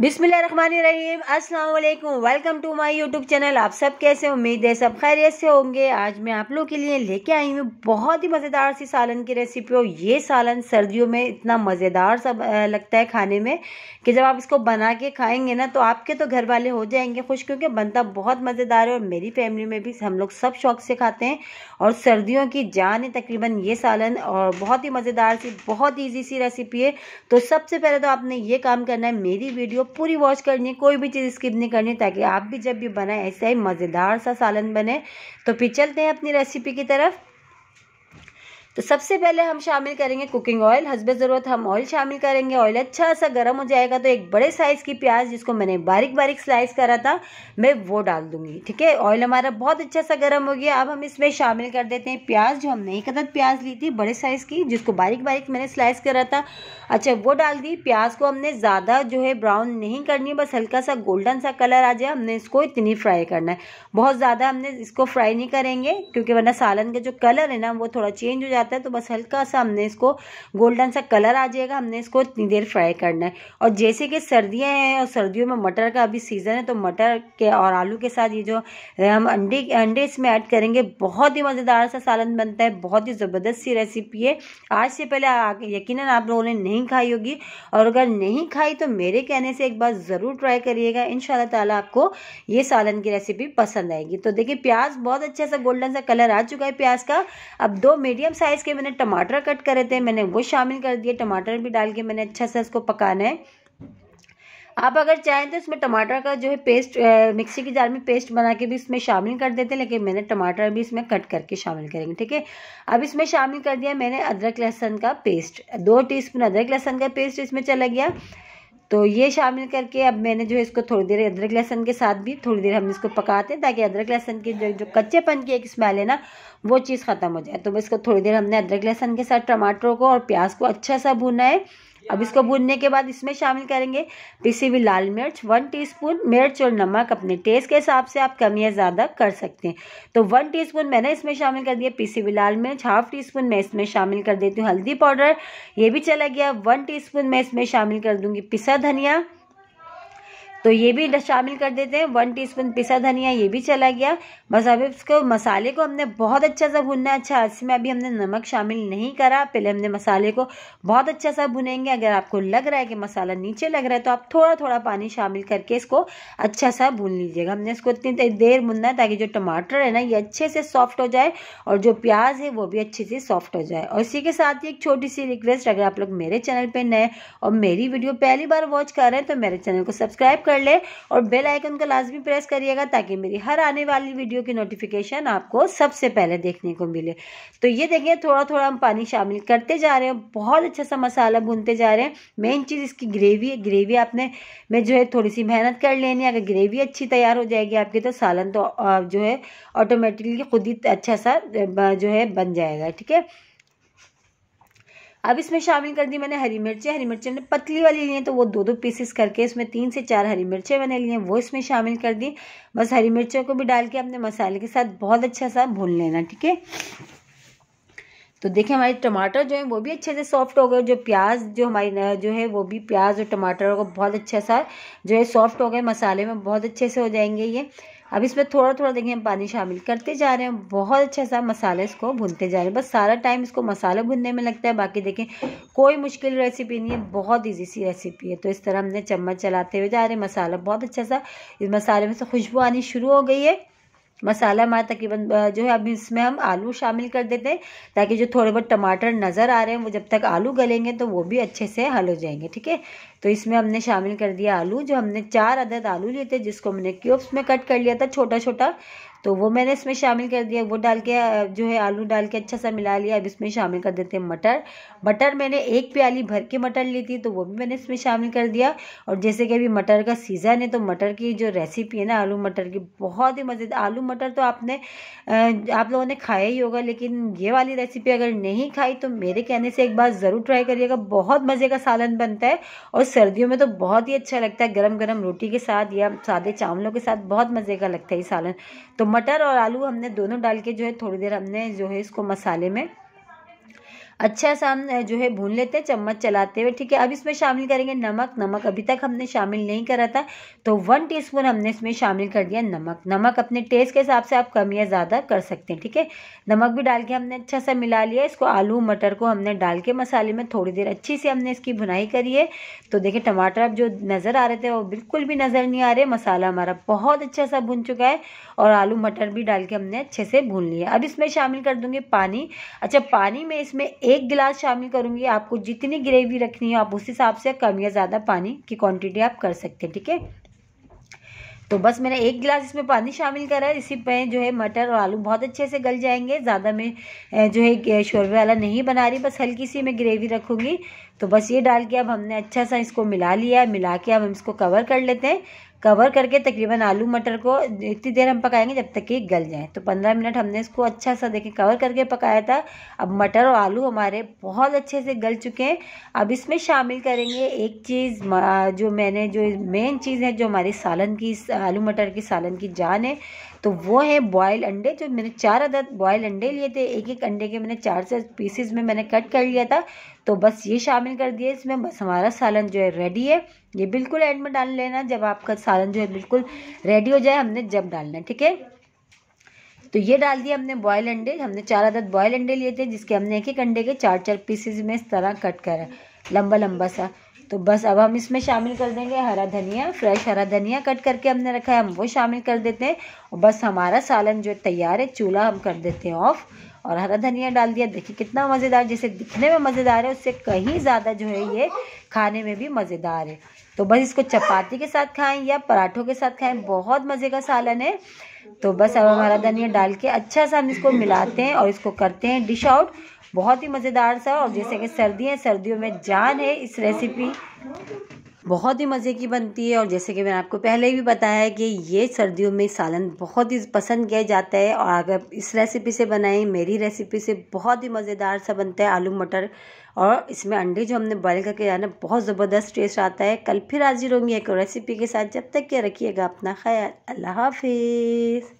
बिसमिल अस्सलाम वालेकुम welcome to my YouTube channel आप सब कैसे उम्मीद है सब खैरियत से होंगे आज मैं आप लोगों के लिए लेके आई हूँ बहुत ही मज़ेदार सी सालन की रेसिपी और ये सालन सर्दियों में इतना मज़ेदार सब लगता है खाने में कि जब आप इसको बना के खाएंगे ना तो आपके तो घर वाले हो जाएंगे खुश क्योंकि बनता बहुत मज़ेदार है और मेरी फैमिली में भी हम लोग सब शौक से खाते हैं और सर्दियों की जान है तकरीबन ये सालन और बहुत ही मज़ेदार सी बहुत ईजी सी रेसिपी है तो सबसे पहले तो आपने ये काम करना है मेरी वीडियो पूरी वॉच करनी है कोई भी चीज़ स्किप नहीं करनी ताकि आप भी जब भी बनाएं ऐसा ही मज़ेदार सा सालन बने तो फिर चलते हैं अपनी रेसिपी की तरफ तो सबसे पहले हम शामिल करेंगे कुकिंग ऑयल हसबे ज़रूरत हम ऑयल शामिल करेंगे ऑयल अच्छा सा गर्म हो जाएगा तो एक बड़े साइज़ की प्याज जिसको मैंने बारीक बारीक स्लाइस करा था मैं वो डाल दूंगी ठीक है ऑयल हमारा बहुत अच्छा सा गर्म हो गया अब हम इसमें शामिल कर देते हैं प्याज जो हमने एक अदद प्याज ली थी बड़े साइज़ की जिसको बारीक बारीक मैंने स्लाइस करा था अच्छा वो डाल दी प्याज को हमने ज़्यादा जो है ब्राउन नहीं करनी बस हल्का सा गोल्डन सा कलर आ जाए हमने इसको इतनी फ्राई करना है बहुत ज़्यादा हमने इसको फ्राई नहीं करेंगे क्योंकि वरना सालन का जो कलर है ना वो थोड़ा चेंज हो जाए जाता है तो बस हल्का सा हमने इसको गोल्डन सा कलर आ जाएगा हमने इसको इतनी देर फ्राई करना है और जैसे कि सर्दियाँ हैं और सर्दियों में मटर का अभी सीज़न है तो मटर के और आलू के साथ ये जो हम अंडे अंडे इसमें ऐड करेंगे बहुत ही मज़ेदार सा सालन बनता है बहुत ही ज़बरदस्त सी रेसिपी है आज से पहले यकीन आप लोगों ने नहीं खाई होगी और अगर नहीं खाई तो मेरे कहने से एक बार ज़रूर ट्राई करिएगा इन ताला आपको ये सालन की रेसिपी पसंद आएगी तो देखिए प्याज बहुत अच्छा सा गोल्डन सा कलर आ चुका है प्याज का अब दो मीडियम साइज साइज़ के मैंने टमाटर कट करे थे मैंने वो शामिल कर दिए टमाटर भी डाल के मैंने अच्छा सा इसको पकाना है आप अगर चाहें तो इसमें टमाटर का जो है पेस्ट मिक्सी की जार में पेस्ट बना के भी इसमें शामिल कर देते हैं लेकिन मैंने टमाटर भी इसमें कट करके शामिल करेंगे ठीक है अब इसमें शामिल कर दिया मैंने अदरक लहसुन का पेस्ट दो टीस्पून अदरक लहसुन का पेस्ट इसमें चला गया तो ये शामिल करके अब मैंने जो है इसको थोड़ी देर अदरक लहसन के साथ भी थोड़ी देर हम इसको पकाते हैं ताकि अदरक लहसन की जो जो कच्चेपन की एक स्मेल है ना वो चीज़ ख़त्म हो जाए तो इसको थोड़ी देर हमने अदरक लहसन के साथ टमाटरों को और प्याज को अच्छा सा भुना है अब इसको भूनने के बाद इसमें शामिल करेंगे पिसी हुई लाल मिर्च वन टीस्पून मिर्च और नमक अपने टेस्ट के हिसाब से आप कम या ज़्यादा कर सकते हैं तो वन टीस्पून मैंने इसमें शामिल कर दिया पिसी हुई लाल मिर्च हाफ टी स्पून मैं इसमें शामिल कर देती हूँ हल्दी पाउडर ये भी चला गया वन टी मैं इसमें शामिल कर दूँगी पिसा धनिया तो ये भी शामिल कर देते हैं वन टीस्पून पिसा धनिया ये भी चला गया बस अभी उसको मसाले को हमने बहुत अच्छा सा भुनना अच्छा इसमें अभी हमने नमक शामिल नहीं करा पहले हमने मसाले को बहुत अच्छा सा भुनेंगे अगर आपको लग रहा है कि मसाला नीचे लग रहा है तो आप थोड़ा थोड़ा पानी शामिल करके इसको अच्छा सा भून लीजिएगा हमने इसको इतनी देर भुनना है ताकि जो टमाटर है ना ये अच्छे से सॉफ्ट हो जाए और जो प्याज है वो भी अच्छे से सॉफ्ट हो जाए और इसी के साथ ही एक छोटी सी रिक्वेस्ट अगर आप लोग मेरे चैनल पर नए और मेरी वीडियो पहली बार वॉच कर रहे हैं तो मेरे चैनल को सब्सक्राइब कर ले और बेल आइकन का लाजमी प्रेस करिएगा ताकि मेरी हर आने वाली वीडियो की नोटिफिकेशन आपको सबसे पहले देखने को मिले तो ये देखें थोड़ा थोड़ा हम पानी शामिल करते जा रहे हैं बहुत अच्छा सा मसाला भूनते जा रहे हैं मेन चीज़ इसकी ग्रेवी है ग्रेवी आपने में जो है थोड़ी सी मेहनत कर लेनी है अगर ग्रेवी अच्छी तैयार हो जाएगी आपकी तो सालन तो जो है ऑटोमेटिकली खुद ही अच्छा सा जो है बन जाएगा ठीक है अब इसमें शामिल कर दी मैंने हरी मिर्चें हरी मिर्चें मैंने पतली वाली ली हैं तो वो दो दो पीसेस करके इसमें तीन से चार हरी मिर्चें मैंने ली हैं वो इसमें शामिल कर दी बस हरी मिर्चों को भी डाल के अपने मसाले के साथ बहुत अच्छा सा भून लेना ठीक है तो देखिए हमारे टमाटर जो है वो भी अच्छे से सॉफ्ट हो गए जो प्याज जो हमारी जो है वो भी प्याज और टमाटर को बहुत अच्छा सा जो है सॉफ्ट हो गए मसाले में बहुत अच्छे से हो जाएंगे ये अब इसमें थोड़ा थोड़ा देखिए हम पानी शामिल करते जा रहे हैं बहुत अच्छा सा मसाले इसको भूनते जा रहे हैं बस सारा टाइम इसको मसाले भुनने में लगता है बाकी देखें कोई मुश्किल रेसिपी नहीं है बहुत ईजी सी रेसिपी है तो इस तरह हमने चम्मच चलाते हुए जा रहे हैं मसाला बहुत अच्छा सा इस मसाले में से खुशबू आनी शुरू हो गई है मसाला हमारा तकरीबन जो है अभी इसमें हम आलू शामिल कर देते हैं ताकि जो थोड़े बहुत टमाटर नज़र आ रहे हैं वो जब तक आलू गलेंगे तो वो भी अच्छे से हल हो जाएंगे ठीक है तो इसमें हमने शामिल कर दिया आलू जो हमने चार अदद आलू लिए थे जिसको हमने क्यूब्स में कट कर लिया था छोटा छोटा तो वो मैंने इसमें शामिल कर दिया वो डाल के जो है आलू डाल के अच्छा सा मिला लिया अब इसमें शामिल कर देते हैं मटर मटर मैंने एक प्याली भर के मटर ली थी तो वो भी मैंने इसमें शामिल कर दिया और जैसे कि अभी मटर का सीज़न है तो मटर की जो रेसिपी है ना आलू मटर की बहुत ही मज़ेदार आलू मटर तो आपने आप लोगों ने खाया ही होगा लेकिन ये वाली रेसिपी अगर नहीं खाई तो मेरे कहने से एक बार ज़रूर ट्राई करिएगा बहुत मज़े का सालन बनता है और सर्दियों में तो बहुत ही अच्छा लगता है गर्म गर्म रोटी के साथ या सादे चावलों के साथ बहुत मज़े का लगता है ये सालन तो मटर और आलू हमने दोनों डाल के जो है थोड़ी देर हमने जो है इसको मसाले में अच्छा सा हम जो है भून लेते हैं चम्मच चलाते हुए ठीक है अब इसमें शामिल करेंगे नमक नमक अभी तक हमने शामिल नहीं करा था तो वन टी हमने इसमें शामिल कर दिया नमक नमक अपने टेस्ट के हिसाब से आप कम या ज़्यादा कर सकते हैं ठीक है नमक भी डाल के हमने अच्छा सा मिला लिया इसको आलू मटर को हमने डाल के मसाले में थोड़ी देर अच्छी से हमने इसकी भुनाई करी है तो देखिए टमाटर अब जो नज़र आ रहे थे वो बिल्कुल भी नज़र नहीं आ रहे मसाला हमारा बहुत अच्छा सा भुन चुका है और आलू मटर भी डाल के हमने अच्छे से भून लिया अब इसमें शामिल कर दूंगी पानी अच्छा पानी में इसमें एक गिलास शामिल करूंगी आपको जितनी ग्रेवी रखनी है आप उस हिसाब से कम या ज़्यादा पानी की क्वांटिटी आप कर सकते हैं ठीक है तो बस मैंने एक गिलास इसमें पानी शामिल करा है इसी में जो है मटर और आलू बहुत अच्छे से गल जाएंगे ज़्यादा मैं जो है शोरबे वाला नहीं बना रही बस हल्की सी मैं ग्रेवी रखूँगी तो बस ये डाल के अब हमने अच्छा सा इसको मिला लिया मिला के अब हम इसको कवर कर लेते हैं कवर करके तकरीबन आलू मटर को इतनी देर हम पकाएंगे जब तक कि गल जाए तो पंद्रह मिनट हमने इसको अच्छा सा देखें कवर करके पकाया था अब मटर और आलू हमारे बहुत अच्छे से गल चुके हैं अब इसमें शामिल करेंगे एक चीज़ जो मैंने जो मेन चीज़ है जो हमारी सालन की आलू मटर की सालन की जान है तो वो है बॉयल अंडे जो मैंने चार अदद बॉयल अंडे लिए थे एक एक अंडे के मैंने चार से पीसेज में मैंने कट कर लिया था तो बस ये शामिल कर दिए इसमें बस हमारा सालन जो है रेडी है ये बिल्कुल एंड में डाल लेना जब आपका सालन जो है बिल्कुल रेडी हो जाए हमने जब डालना है ठीक है तो ये डाल दिया हमने बॉयल अंडे हमने चार अदद बॉयल अंडे लिए थे जिसके हमने एक एक अंडे के चार चार पीसेज में इस तरह कट करा लंबा लंबा सा तो बस अब हम इसमें शामिल कर देंगे हरा धनिया फ्रेश हरा धनिया कट करके हमने रखा है हम वो शामिल कर देते हैं और बस हमारा सालन जो तैयार है चूल्हा हम कर देते हैं ऑफ़ और हरा धनिया डाल दिया देखिए कितना मज़ेदार जैसे दिखने में मज़ेदार है उससे कहीं ज़्यादा जो है ये खाने में भी मज़ेदार है तो बस इसको चपाती के साथ खाएं या पराठों के साथ खाएं बहुत मज़े का सालन है तो बस अब हमारा धनिया डाल के अच्छा सा हम इसको मिलाते हैं और इसको करते हैं डिश आउट बहुत ही मज़ेदार सा और जैसे कि सर्दियाँ सर्दियों में जान है इस रेसिपी बहुत ही मज़े की बनती है और जैसे कि मैंने आपको पहले भी बताया कि ये सर्दियों में सालन बहुत ही पसंद किया जाता है और अगर इस रेसिपी से बनाएं मेरी रेसिपी से बहुत ही मज़ेदार सा बनता है आलू मटर और इसमें अंडे जो हमने बॉयल करके जाना बहुत ज़बरदस्त टेस्ट आता है कल फिर हाजिर होंगी एक रेसिपी के साथ जब तक क्या रखिएगा अपना ख्याल अल्लाह हाफिज़